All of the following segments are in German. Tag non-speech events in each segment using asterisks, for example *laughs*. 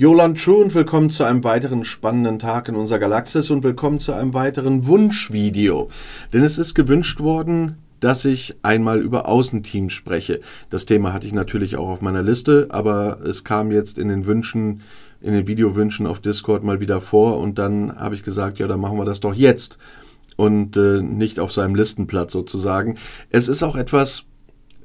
Jolan True und willkommen zu einem weiteren spannenden Tag in unserer Galaxis und willkommen zu einem weiteren Wunschvideo. Denn es ist gewünscht worden, dass ich einmal über Außenteams spreche. Das Thema hatte ich natürlich auch auf meiner Liste, aber es kam jetzt in den Wünschen, in den Videowünschen auf Discord mal wieder vor und dann habe ich gesagt, ja, dann machen wir das doch jetzt und äh, nicht auf seinem Listenplatz sozusagen. Es ist auch etwas,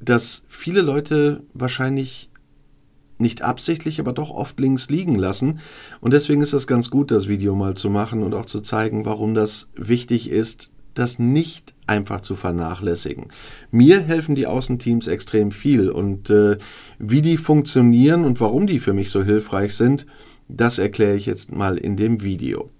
das viele Leute wahrscheinlich nicht absichtlich, aber doch oft links liegen lassen. Und deswegen ist es ganz gut, das Video mal zu machen und auch zu zeigen, warum das wichtig ist, das nicht einfach zu vernachlässigen. Mir helfen die Außenteams extrem viel und äh, wie die funktionieren und warum die für mich so hilfreich sind, das erkläre ich jetzt mal in dem Video.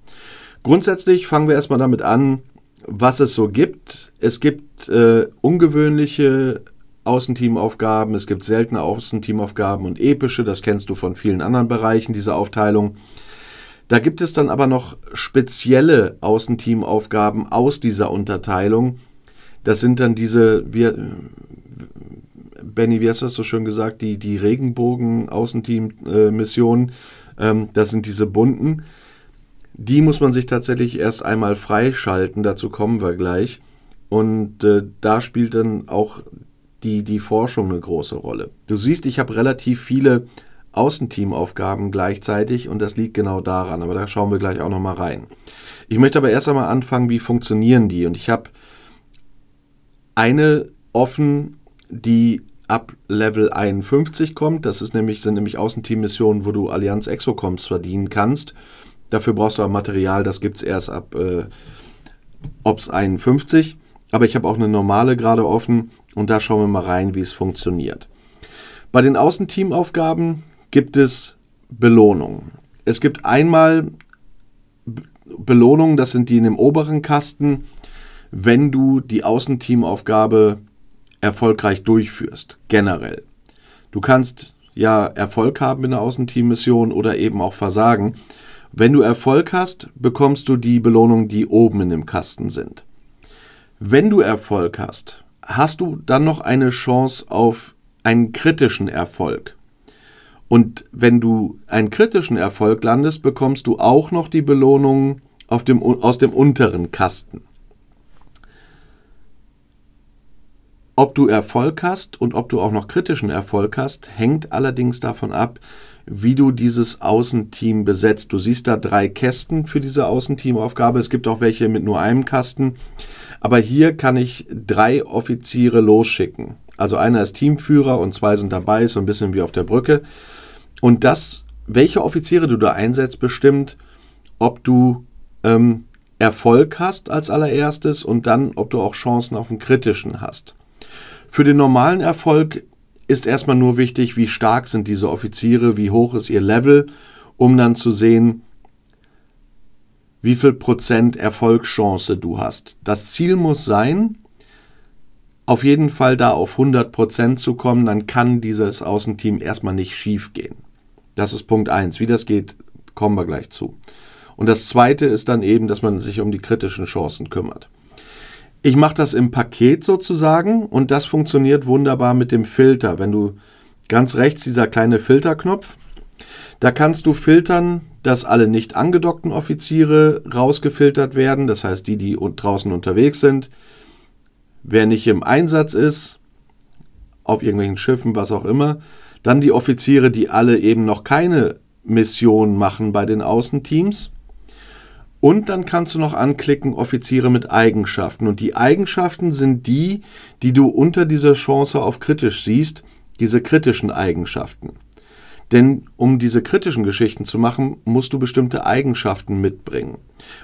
Grundsätzlich fangen wir erstmal damit an, was es so gibt. Es gibt äh, ungewöhnliche Außenteamaufgaben, es gibt seltene Außenteamaufgaben und epische, das kennst du von vielen anderen Bereichen, diese Aufteilung. Da gibt es dann aber noch spezielle Außenteamaufgaben aus dieser Unterteilung. Das sind dann diese, wir, Benny, wie hast du das so schön gesagt, die, die Regenbogen-Außenteam-Missionen, ähm, das sind diese bunten. Die muss man sich tatsächlich erst einmal freischalten, dazu kommen wir gleich. Und äh, da spielt dann auch die, die Forschung eine große Rolle. Du siehst, ich habe relativ viele Außenteamaufgaben gleichzeitig und das liegt genau daran, aber da schauen wir gleich auch nochmal rein. Ich möchte aber erst einmal anfangen, wie funktionieren die und ich habe eine offen, die ab Level 51 kommt. Das ist nämlich, sind nämlich Außenteam-Missionen, wo du Allianz Exocoms verdienen kannst. Dafür brauchst du aber Material, das gibt es erst ab äh, Ops 51 aber ich habe auch eine normale gerade offen und da schauen wir mal rein, wie es funktioniert. Bei den Außenteamaufgaben gibt es Belohnungen. Es gibt einmal Belohnungen, das sind die in dem oberen Kasten, wenn du die Außenteamaufgabe erfolgreich durchführst, generell. Du kannst ja Erfolg haben in der Außenteammission oder eben auch versagen. Wenn du Erfolg hast, bekommst du die Belohnungen, die oben in dem Kasten sind. Wenn du Erfolg hast, hast du dann noch eine Chance auf einen kritischen Erfolg. Und wenn du einen kritischen Erfolg landest, bekommst du auch noch die Belohnung dem, aus dem unteren Kasten. Ob du Erfolg hast und ob du auch noch kritischen Erfolg hast, hängt allerdings davon ab, wie du dieses Außenteam besetzt. Du siehst da drei Kästen für diese Außenteamaufgabe. Es gibt auch welche mit nur einem Kasten. Aber hier kann ich drei Offiziere losschicken. Also einer ist Teamführer und zwei sind dabei, so ein bisschen wie auf der Brücke. Und das, welche Offiziere du da einsetzt, bestimmt, ob du ähm, Erfolg hast als allererstes und dann, ob du auch Chancen auf einen kritischen hast. Für den normalen Erfolg ist erstmal nur wichtig, wie stark sind diese Offiziere, wie hoch ist ihr Level, um dann zu sehen, wie viel Prozent Erfolgschance du hast. Das Ziel muss sein, auf jeden Fall da auf 100 Prozent zu kommen, dann kann dieses Außenteam erstmal nicht schief gehen. Das ist Punkt 1. Wie das geht, kommen wir gleich zu. Und das Zweite ist dann eben, dass man sich um die kritischen Chancen kümmert. Ich mache das im Paket sozusagen und das funktioniert wunderbar mit dem Filter. Wenn du ganz rechts dieser kleine Filterknopf, da kannst du filtern dass alle nicht angedockten Offiziere rausgefiltert werden, das heißt die, die draußen unterwegs sind. Wer nicht im Einsatz ist, auf irgendwelchen Schiffen, was auch immer. Dann die Offiziere, die alle eben noch keine Mission machen bei den Außenteams. Und dann kannst du noch anklicken Offiziere mit Eigenschaften. Und die Eigenschaften sind die, die du unter dieser Chance auf kritisch siehst, diese kritischen Eigenschaften. Denn um diese kritischen Geschichten zu machen, musst du bestimmte Eigenschaften mitbringen.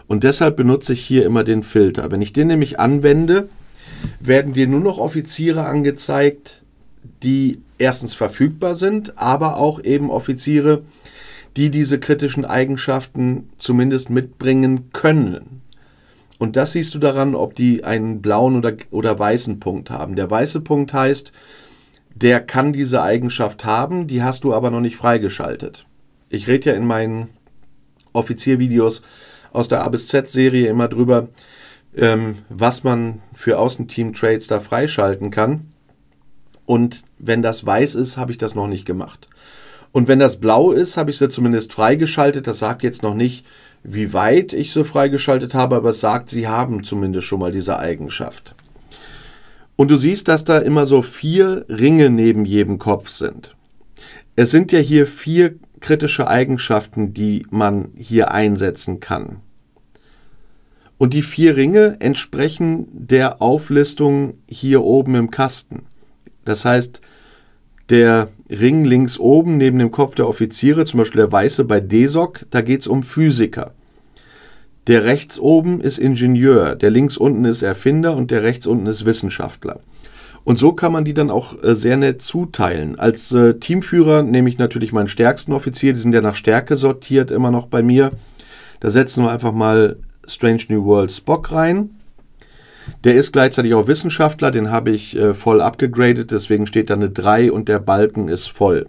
Und deshalb benutze ich hier immer den Filter. Wenn ich den nämlich anwende, werden dir nur noch Offiziere angezeigt, die erstens verfügbar sind, aber auch eben Offiziere, die diese kritischen Eigenschaften zumindest mitbringen können. Und das siehst du daran, ob die einen blauen oder, oder weißen Punkt haben. Der weiße Punkt heißt, der kann diese Eigenschaft haben, die hast du aber noch nicht freigeschaltet. Ich rede ja in meinen Offiziervideos aus der A bis Z-Serie immer drüber, ähm, was man für Außenteam-Trades da freischalten kann. Und wenn das weiß ist, habe ich das noch nicht gemacht. Und wenn das blau ist, habe ich sie zumindest freigeschaltet. Das sagt jetzt noch nicht, wie weit ich sie freigeschaltet habe, aber es sagt, sie haben zumindest schon mal diese Eigenschaft. Und du siehst, dass da immer so vier Ringe neben jedem Kopf sind. Es sind ja hier vier kritische Eigenschaften, die man hier einsetzen kann. Und die vier Ringe entsprechen der Auflistung hier oben im Kasten. Das heißt, der Ring links oben neben dem Kopf der Offiziere, zum Beispiel der weiße bei DESOC, da geht es um Physiker. Der rechts oben ist Ingenieur, der links unten ist Erfinder und der rechts unten ist Wissenschaftler. Und so kann man die dann auch äh, sehr nett zuteilen. Als äh, Teamführer nehme ich natürlich meinen stärksten Offizier, die sind ja nach Stärke sortiert immer noch bei mir. Da setzen wir einfach mal Strange New World Spock rein. Der ist gleichzeitig auch Wissenschaftler, den habe ich äh, voll abgegradet, deswegen steht da eine 3 und der Balken ist voll.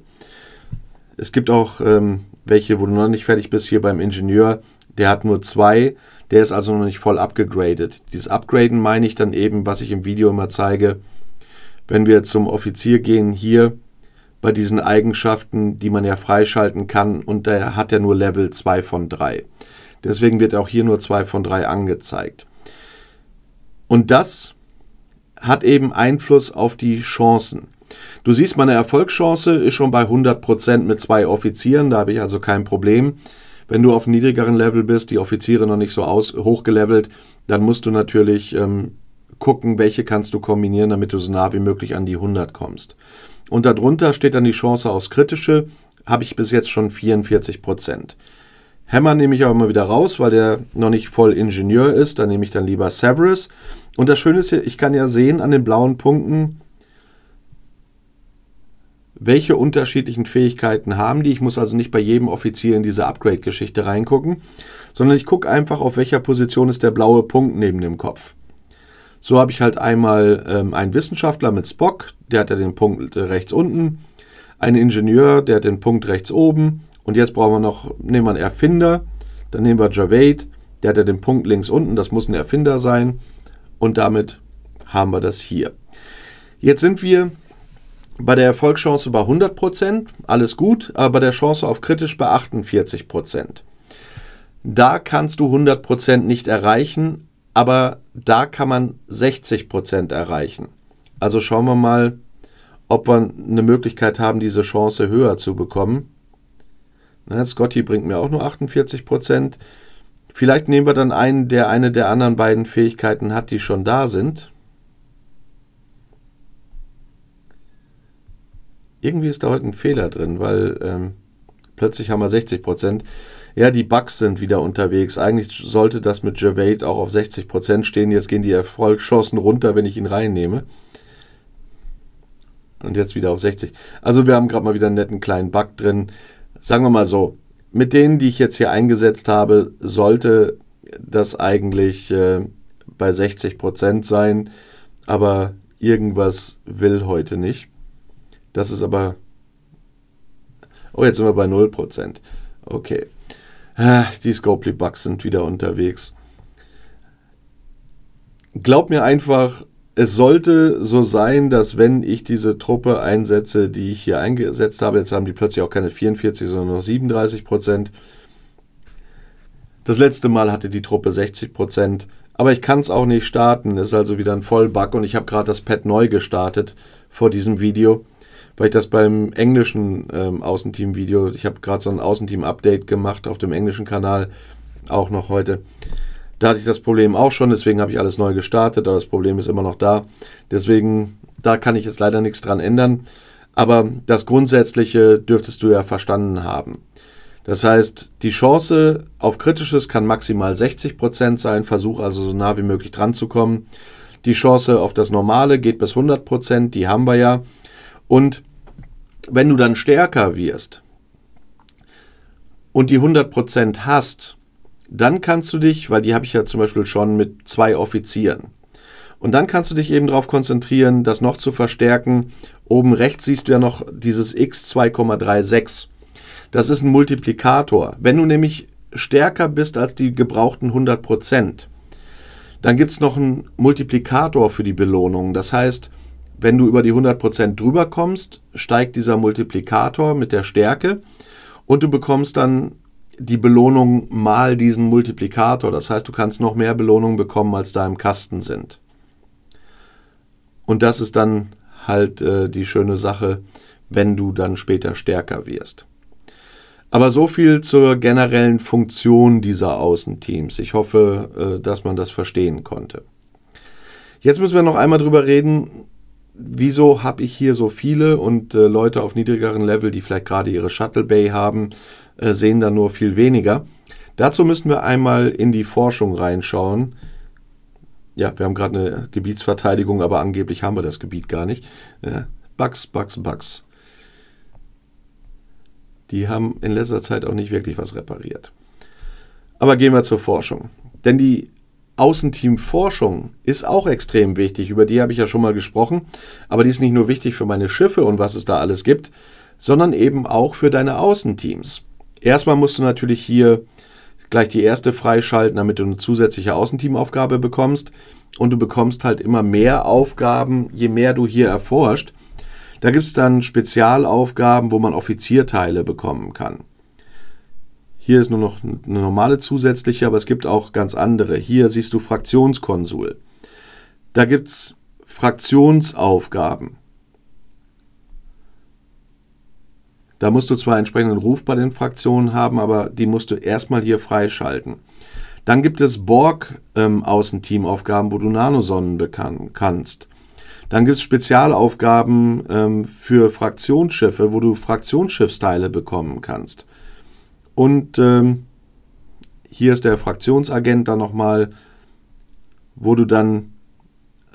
Es gibt auch ähm, welche, wo du noch nicht fertig bist, hier beim Ingenieur. Der hat nur zwei, der ist also noch nicht voll abgegradet. Dieses Upgraden meine ich dann eben, was ich im Video immer zeige, wenn wir zum Offizier gehen, hier bei diesen Eigenschaften, die man ja freischalten kann und da hat er nur Level 2 von 3. Deswegen wird auch hier nur 2 von 3 angezeigt. Und das hat eben Einfluss auf die Chancen. Du siehst, meine Erfolgschance ist schon bei 100% mit zwei Offizieren, da habe ich also kein Problem. Wenn du auf niedrigeren Level bist, die Offiziere noch nicht so aus, hochgelevelt, dann musst du natürlich ähm, gucken, welche kannst du kombinieren, damit du so nah wie möglich an die 100 kommst. Und darunter steht dann die Chance aufs Kritische, habe ich bis jetzt schon 44 Hammer nehme ich aber mal wieder raus, weil der noch nicht voll Ingenieur ist. Da nehme ich dann lieber Severus. Und das Schöne ist, ich kann ja sehen an den blauen Punkten, welche unterschiedlichen Fähigkeiten haben die. Ich muss also nicht bei jedem Offizier in diese Upgrade-Geschichte reingucken, sondern ich gucke einfach, auf welcher Position ist der blaue Punkt neben dem Kopf. So habe ich halt einmal ähm, einen Wissenschaftler mit Spock, der hat ja den Punkt äh, rechts unten, einen Ingenieur, der hat den Punkt rechts oben und jetzt brauchen wir noch, nehmen wir einen Erfinder, dann nehmen wir Javed, der hat ja den Punkt links unten, das muss ein Erfinder sein und damit haben wir das hier. Jetzt sind wir bei der Erfolgschance bei 100%, alles gut, aber bei der Chance auf kritisch bei 48%. Da kannst du 100% nicht erreichen, aber da kann man 60% erreichen. Also schauen wir mal, ob wir eine Möglichkeit haben, diese Chance höher zu bekommen. Na, Scotty bringt mir auch nur 48%. Vielleicht nehmen wir dann einen, der eine der anderen beiden Fähigkeiten hat, die schon da sind. irgendwie ist da heute ein Fehler drin, weil ähm, plötzlich haben wir 60 Prozent. Ja, die Bugs sind wieder unterwegs. Eigentlich sollte das mit Gervais auch auf 60 Prozent stehen. Jetzt gehen die Erfolgschancen runter, wenn ich ihn reinnehme. Und jetzt wieder auf 60. Also wir haben gerade mal wieder einen netten kleinen Bug drin. Sagen wir mal so, mit denen, die ich jetzt hier eingesetzt habe, sollte das eigentlich äh, bei 60% sein. Aber irgendwas will heute nicht. Das ist aber. Oh, jetzt sind wir bei 0%. Okay. Ah, die Scopely Bugs sind wieder unterwegs. Glaub mir einfach, es sollte so sein, dass wenn ich diese Truppe einsetze, die ich hier eingesetzt habe, jetzt haben die plötzlich auch keine 44, sondern noch 37 Prozent. Das letzte Mal hatte die Truppe 60 Prozent, aber ich kann es auch nicht starten. Ist also wieder ein Vollbug und ich habe gerade das Pad neu gestartet vor diesem Video weil ich das beim englischen ähm, Außenteam-Video, ich habe gerade so ein Außenteam-Update gemacht auf dem englischen Kanal, auch noch heute. Da hatte ich das Problem auch schon, deswegen habe ich alles neu gestartet, aber das Problem ist immer noch da. Deswegen, da kann ich jetzt leider nichts dran ändern. Aber das Grundsätzliche dürftest du ja verstanden haben. Das heißt, die Chance auf kritisches kann maximal 60% sein, versuch also so nah wie möglich dran zu kommen. Die Chance auf das Normale geht bis 100%, die haben wir ja. Und wenn du dann stärker wirst und die 100% hast, dann kannst du dich, weil die habe ich ja zum Beispiel schon mit zwei Offizieren, und dann kannst du dich eben darauf konzentrieren, das noch zu verstärken. Oben rechts siehst du ja noch dieses x 2,36. Das ist ein Multiplikator. Wenn du nämlich stärker bist als die gebrauchten 100 dann gibt es noch einen Multiplikator für die Belohnung. Das heißt, wenn du über die 100% drüber kommst, steigt dieser Multiplikator mit der Stärke und du bekommst dann die Belohnung mal diesen Multiplikator. Das heißt, du kannst noch mehr Belohnungen bekommen, als da im Kasten sind. Und das ist dann halt äh, die schöne Sache, wenn du dann später stärker wirst. Aber so viel zur generellen Funktion dieser Außenteams. Ich hoffe, äh, dass man das verstehen konnte. Jetzt müssen wir noch einmal drüber reden, wieso habe ich hier so viele und äh, Leute auf niedrigeren Level, die vielleicht gerade ihre Shuttle Bay haben, äh, sehen da nur viel weniger. Dazu müssen wir einmal in die Forschung reinschauen. Ja, wir haben gerade eine Gebietsverteidigung, aber angeblich haben wir das Gebiet gar nicht. Ja, äh, Bugs, Bugs, Bugs. Die haben in letzter Zeit auch nicht wirklich was repariert. Aber gehen wir zur Forschung. Denn die Außenteamforschung ist auch extrem wichtig. Über die habe ich ja schon mal gesprochen. Aber die ist nicht nur wichtig für meine Schiffe und was es da alles gibt, sondern eben auch für deine Außenteams. Erstmal musst du natürlich hier gleich die erste freischalten, damit du eine zusätzliche Außenteamaufgabe bekommst. Und du bekommst halt immer mehr Aufgaben, je mehr du hier erforscht. Da gibt es dann Spezialaufgaben, wo man Offizierteile bekommen kann. Hier ist nur noch eine normale zusätzliche, aber es gibt auch ganz andere. Hier siehst du Fraktionskonsul. Da gibt es Fraktionsaufgaben. Da musst du zwar einen entsprechenden Ruf bei den Fraktionen haben, aber die musst du erstmal hier freischalten. Dann gibt es borg ähm, außenteamaufgaben ähm, wo du Nanosonnen bekannt kannst. Dann gibt es Spezialaufgaben ähm, für Fraktionsschiffe, wo du Fraktionsschiffsteile bekommen kannst. Und ähm, hier ist der Fraktionsagent dann nochmal, wo du dann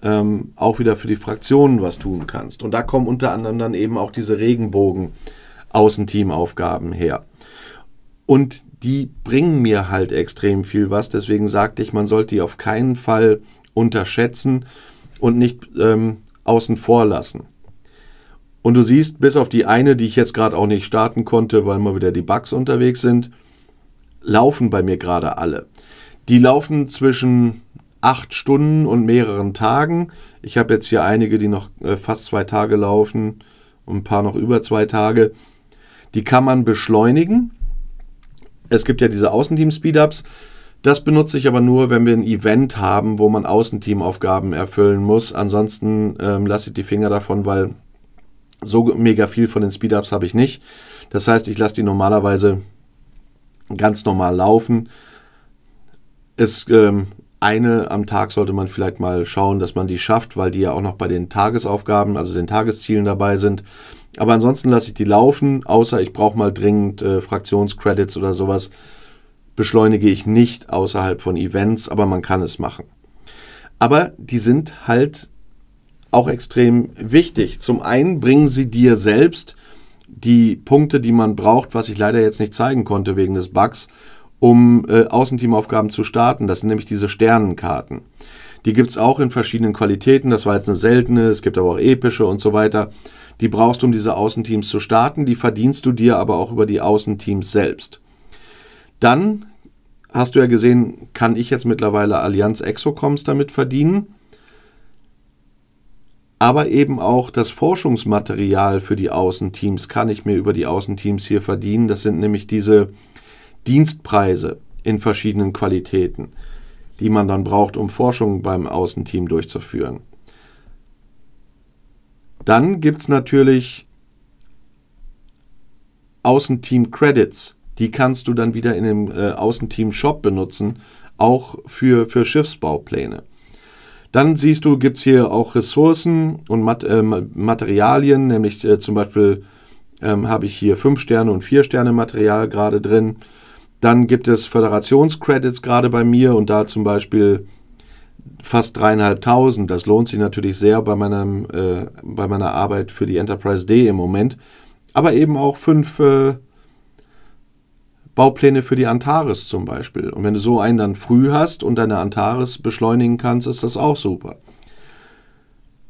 ähm, auch wieder für die Fraktionen was tun kannst. Und da kommen unter anderem dann eben auch diese Regenbogen-Außenteamaufgaben her. Und die bringen mir halt extrem viel was. Deswegen sagte ich, man sollte die auf keinen Fall unterschätzen und nicht ähm, außen vor lassen. Und du siehst, bis auf die eine, die ich jetzt gerade auch nicht starten konnte, weil mal wieder die Bugs unterwegs sind, laufen bei mir gerade alle. Die laufen zwischen acht Stunden und mehreren Tagen. Ich habe jetzt hier einige, die noch äh, fast zwei Tage laufen und ein paar noch über zwei Tage. Die kann man beschleunigen. Es gibt ja diese Außenteam-Speedups. Das benutze ich aber nur, wenn wir ein Event haben, wo man Außenteamaufgaben erfüllen muss. Ansonsten ähm, lasse ich die Finger davon, weil so mega viel von den Speedups habe ich nicht. Das heißt, ich lasse die normalerweise ganz normal laufen. Es, ähm, eine am Tag sollte man vielleicht mal schauen, dass man die schafft, weil die ja auch noch bei den Tagesaufgaben, also den Tageszielen dabei sind. Aber ansonsten lasse ich die laufen, außer ich brauche mal dringend äh, Fraktionscredits oder sowas. Beschleunige ich nicht außerhalb von Events, aber man kann es machen. Aber die sind halt auch extrem wichtig. Zum einen bringen sie dir selbst die Punkte, die man braucht, was ich leider jetzt nicht zeigen konnte wegen des Bugs, um äh, Außenteamaufgaben zu starten. Das sind nämlich diese Sternenkarten. Die gibt es auch in verschiedenen Qualitäten. Das war jetzt eine seltene, es gibt aber auch epische und so weiter. Die brauchst du, um diese Außenteams zu starten. Die verdienst du dir aber auch über die Außenteams selbst. Dann hast du ja gesehen, kann ich jetzt mittlerweile Allianz Exocoms damit verdienen aber eben auch das Forschungsmaterial für die Außenteams kann ich mir über die Außenteams hier verdienen. Das sind nämlich diese Dienstpreise in verschiedenen Qualitäten, die man dann braucht, um Forschung beim Außenteam durchzuführen. Dann gibt es natürlich Außenteam-Credits. Die kannst du dann wieder in dem äh, Außenteam-Shop benutzen, auch für, für Schiffsbaupläne. Dann siehst du, gibt es hier auch Ressourcen und Mat äh, Materialien, nämlich äh, zum Beispiel ähm, habe ich hier 5 Sterne und 4 Sterne Material gerade drin. Dann gibt es Föderationscredits gerade bei mir und da zum Beispiel fast dreieinhalbtausend. Das lohnt sich natürlich sehr bei, meinem, äh, bei meiner Arbeit für die Enterprise D im Moment. Aber eben auch fünf äh, Baupläne für die Antares zum Beispiel. Und wenn du so einen dann früh hast und deine Antares beschleunigen kannst, ist das auch super.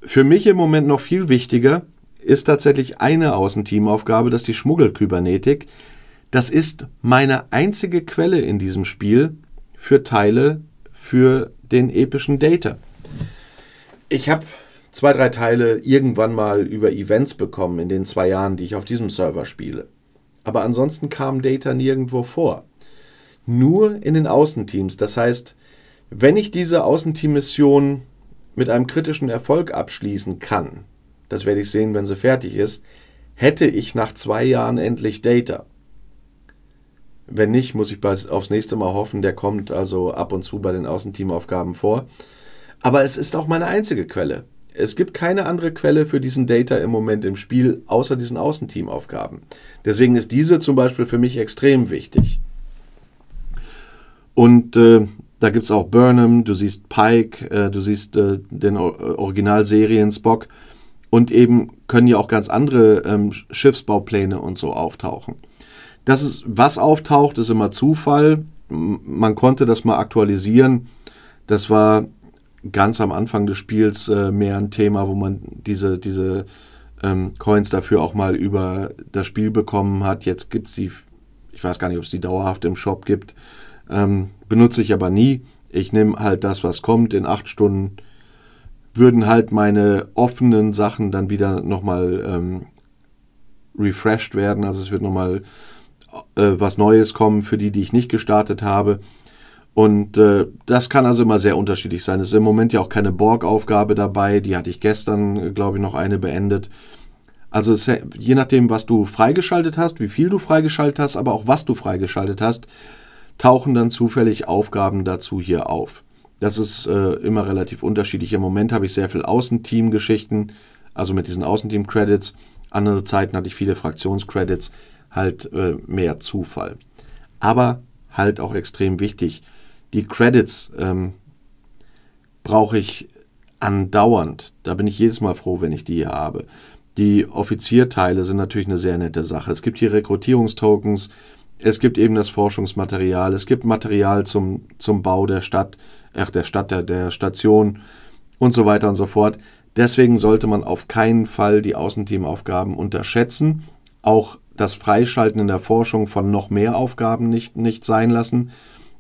Für mich im Moment noch viel wichtiger ist tatsächlich eine Außenteamaufgabe, das ist die Schmuggelkybernetik. Das ist meine einzige Quelle in diesem Spiel für Teile für den epischen Data. Ich habe zwei, drei Teile irgendwann mal über Events bekommen in den zwei Jahren, die ich auf diesem Server spiele aber ansonsten kam Data nirgendwo vor. Nur in den Außenteams. Das heißt, wenn ich diese Außenteammission mit einem kritischen Erfolg abschließen kann, das werde ich sehen, wenn sie fertig ist, hätte ich nach zwei Jahren endlich Data. Wenn nicht, muss ich aufs nächste Mal hoffen, der kommt also ab und zu bei den Außenteamaufgaben vor. Aber es ist auch meine einzige Quelle. Es gibt keine andere Quelle für diesen Data im Moment im Spiel, außer diesen Außenteamaufgaben. Deswegen ist diese zum Beispiel für mich extrem wichtig. Und äh, da gibt es auch Burnham, du siehst Pike, äh, du siehst äh, den äh, Originalserien Spock und eben können ja auch ganz andere ähm, Schiffsbaupläne und so auftauchen. Das ist, was auftaucht, ist immer Zufall. Man konnte das mal aktualisieren. Das war ganz am Anfang des Spiels äh, mehr ein Thema, wo man diese, diese ähm, Coins dafür auch mal über das Spiel bekommen hat. Jetzt gibt es die, ich weiß gar nicht, ob es die dauerhaft im Shop gibt. Ähm, benutze ich aber nie. Ich nehme halt das, was kommt. In acht Stunden würden halt meine offenen Sachen dann wieder nochmal ähm, refreshed werden. Also es wird nochmal äh, was Neues kommen für die, die ich nicht gestartet habe. Und äh, das kann also immer sehr unterschiedlich sein. Es ist im Moment ja auch keine Borg-Aufgabe dabei. Die hatte ich gestern, äh, glaube ich, noch eine beendet. Also es, je nachdem, was du freigeschaltet hast, wie viel du freigeschaltet hast, aber auch was du freigeschaltet hast, tauchen dann zufällig Aufgaben dazu hier auf. Das ist äh, immer relativ unterschiedlich. Im Moment habe ich sehr viel Außenteam-Geschichten, also mit diesen Außenteam-Credits. Andere Zeiten hatte ich viele Fraktions-Credits, halt äh, mehr Zufall. Aber halt auch extrem wichtig die Credits ähm, brauche ich andauernd. Da bin ich jedes Mal froh, wenn ich die hier habe. Die Offizierteile sind natürlich eine sehr nette Sache. Es gibt hier Rekrutierungstokens, es gibt eben das Forschungsmaterial, es gibt Material zum, zum Bau der Stadt, ach, der Stadt, der, der Station und so weiter und so fort. Deswegen sollte man auf keinen Fall die Außenteamaufgaben unterschätzen. Auch das Freischalten in der Forschung von noch mehr Aufgaben nicht, nicht sein lassen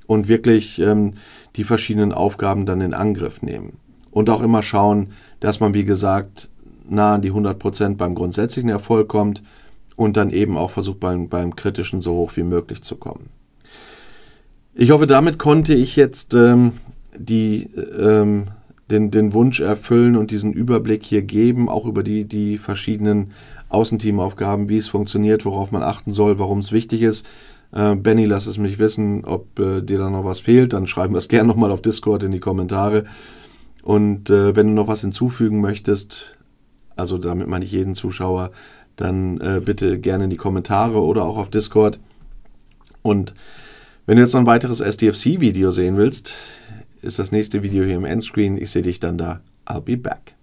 und wirklich ähm, die verschiedenen Aufgaben dann in Angriff nehmen. Und auch immer schauen, dass man, wie gesagt, nah an die 100 Prozent beim grundsätzlichen Erfolg kommt und dann eben auch versucht, beim, beim kritischen so hoch wie möglich zu kommen. Ich hoffe, damit konnte ich jetzt ähm, die, ähm, den, den Wunsch erfüllen und diesen Überblick hier geben, auch über die, die verschiedenen Außenteamaufgaben, wie es funktioniert, worauf man achten soll, warum es wichtig ist, äh, Benny, lass es mich wissen, ob äh, dir da noch was fehlt. Dann schreiben wir es *laughs* gerne nochmal auf Discord in die Kommentare. Und äh, wenn du noch was hinzufügen möchtest, also damit meine ich jeden Zuschauer, dann äh, bitte gerne in die Kommentare oder auch auf Discord. Und wenn du jetzt noch ein weiteres SDFC-Video sehen willst, ist das nächste Video hier im Endscreen. Ich sehe dich dann da. I'll be back.